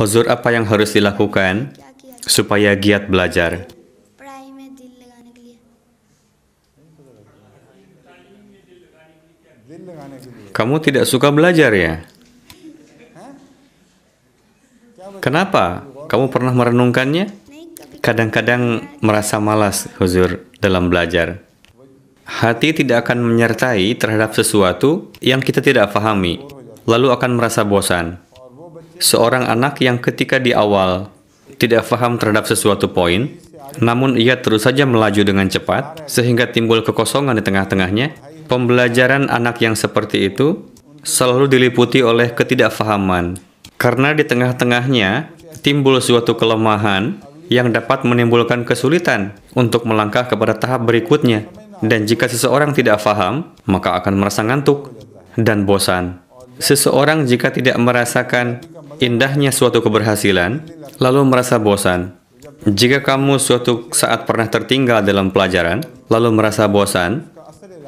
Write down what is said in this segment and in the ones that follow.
Huzur apa yang harus dilakukan supaya giat belajar? Ya. Kamu tidak suka belajar ya? Kenapa? Kamu pernah merenungkannya? Kadang-kadang merasa malas huzur dalam belajar. Hati tidak akan menyertai terhadap sesuatu yang kita tidak pahami, lalu akan merasa bosan seorang anak yang ketika di awal tidak faham terhadap sesuatu poin, namun ia terus saja melaju dengan cepat sehingga timbul kekosongan di tengah-tengahnya, pembelajaran anak yang seperti itu selalu diliputi oleh ketidakfahaman. Karena di tengah-tengahnya timbul suatu kelemahan yang dapat menimbulkan kesulitan untuk melangkah kepada tahap berikutnya. Dan jika seseorang tidak faham, maka akan merasa ngantuk dan bosan. Seseorang jika tidak merasakan indahnya suatu keberhasilan, lalu merasa bosan. Jika kamu suatu saat pernah tertinggal dalam pelajaran, lalu merasa bosan,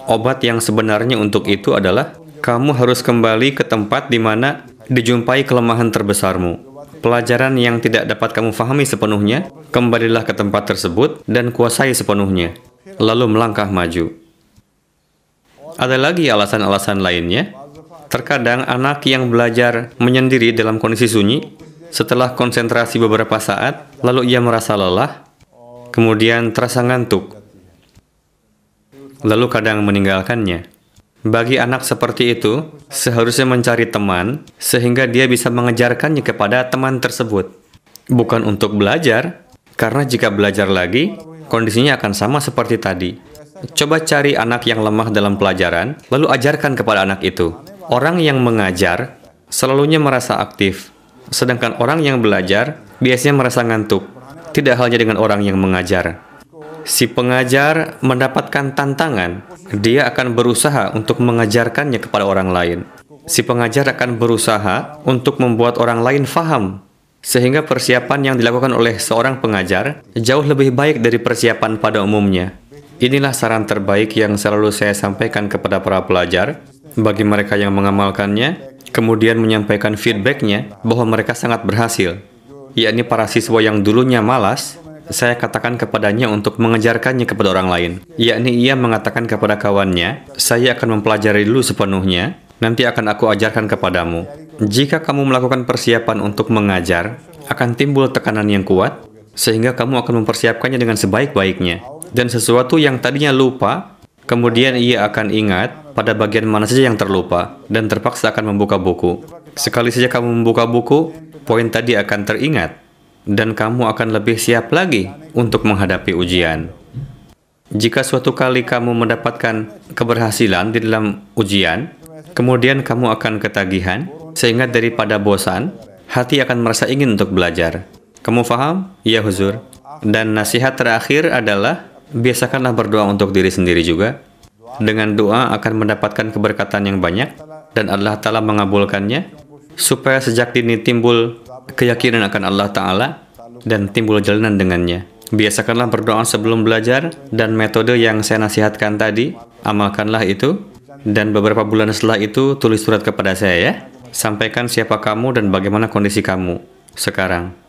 obat yang sebenarnya untuk itu adalah kamu harus kembali ke tempat di mana dijumpai kelemahan terbesarmu pelajaran yang tidak dapat kamu fahami sepenuhnya, kembalilah ke tempat tersebut dan kuasai sepenuhnya, lalu melangkah maju. Ada lagi alasan-alasan lainnya, Terkadang anak yang belajar menyendiri dalam kondisi sunyi, setelah konsentrasi beberapa saat, lalu ia merasa lelah, kemudian terasa ngantuk, lalu kadang meninggalkannya. Bagi anak seperti itu, seharusnya mencari teman sehingga dia bisa mengejarkannya kepada teman tersebut. Bukan untuk belajar, karena jika belajar lagi, kondisinya akan sama seperti tadi. Coba cari anak yang lemah dalam pelajaran, lalu ajarkan kepada anak itu. Orang yang mengajar selalunya merasa aktif, sedangkan orang yang belajar biasanya merasa ngantuk. Tidak halnya dengan orang yang mengajar. Si pengajar mendapatkan tantangan, dia akan berusaha untuk mengajarkannya kepada orang lain. Si pengajar akan berusaha untuk membuat orang lain faham sehingga persiapan yang dilakukan oleh seorang pengajar jauh lebih baik dari persiapan pada umumnya. Inilah saran terbaik yang selalu saya sampaikan kepada para pelajar bagi mereka yang mengamalkannya, kemudian menyampaikan feedbacknya bahwa mereka sangat berhasil, yakni para siswa yang dulunya malas, saya katakan kepadanya untuk mengejarkannya kepada orang lain. Yakni ia mengatakan kepada kawannya, saya akan mempelajari dulu sepenuhnya, nanti akan aku ajarkan kepadamu. Jika kamu melakukan persiapan untuk mengajar, akan timbul tekanan yang kuat, sehingga kamu akan mempersiapkannya dengan sebaik-baiknya. Dan sesuatu yang tadinya lupa, Kemudian ia akan ingat pada bagian mana saja yang terlupa dan terpaksa akan membuka buku. Sekali saja kamu membuka buku, poin tadi akan teringat dan kamu akan lebih siap lagi untuk menghadapi ujian. Jika suatu kali kamu mendapatkan keberhasilan di dalam ujian, kemudian kamu akan ketagihan, sehingga daripada bosan, hati akan merasa ingin untuk belajar. Kamu faham? Ya, huzur. Dan nasihat terakhir adalah Biasakanlah berdoa untuk diri sendiri juga. Dengan doa akan mendapatkan keberkatan yang banyak dan Allah Ta'ala mengabulkannya supaya sejak dini timbul keyakinan akan Allah Ta'ala dan timbul jalanan dengannya. Biasakanlah berdoa sebelum belajar dan metode yang saya nasihatkan tadi, amalkanlah itu. Dan beberapa bulan setelah itu, tulis surat kepada saya ya. Sampaikan siapa kamu dan bagaimana kondisi kamu sekarang.